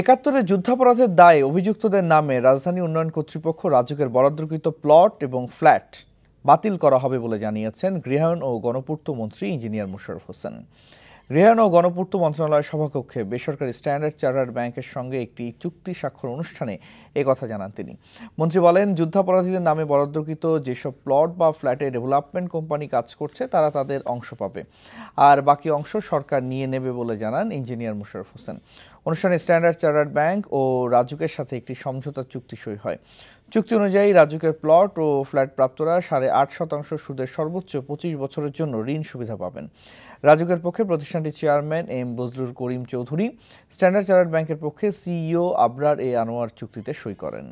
একাত্তরের যুদ্ধাপরাধের দায়ে অভিযুক্তদের নামে রাজধানী উন্নয়ন কর্তৃপক্ষ রাজ্যের বরাদ্দকৃত প্লট এবং ফ্ল্যাট বাতিল করা হবে বলে জানিয়েছেন গৃহায়ণ ও গণপূর্ত মন্ত্রী ইঞ্জিনিয়ার মুশারফ হোসেন রেহান ও গণপূর্ত মন্ত্রণালয়ের সভাকক্ষে বেসরকারি স্ট্যান্ডার্ড চার্টার্ড ব্যাংকের সঙ্গে একটি চুক্তি স্বাক্ষর অনুষ্ঠানে কথা জানান তিনি মন্ত্রী বলেন যুদ্ধাপরাধীদের নামে বরাদ্দকৃত যেসব প্লট বা ফ্ল্যাটে ডেভেলপমেন্ট কোম্পানি কাজ করছে তারা তাদের অংশ পাবে আর বাকি অংশ সরকার নিয়ে নেবে বলে জানান ইঞ্জিনিয়ার মুশারফ হোসেন অনুষ্ঠানে স্ট্যান্ডার্ড চার্টার্ড ব্যাংক ও রাজুকের সাথে একটি সমঝোতা চুক্তি সই হয় চুক্তি অনুযায়ী রাজুকের প্লট ও ফ্ল্যাট প্রাপ্তরা সাড়ে আট শতাংশ সুদের সর্বোচ্চ পঁচিশ বছরের জন্য ঋণ সুবিধা পাবেন রাজুকের পক্ষে প্রতিষ্ঠান প্রতিষ্ঠানটির chairman M Bazlur Karim Chowdhury Standard Chartered ব্যাংকের পক্ষে সিইও আবরার এ আনোয়ার চুক্তিতে সই করেন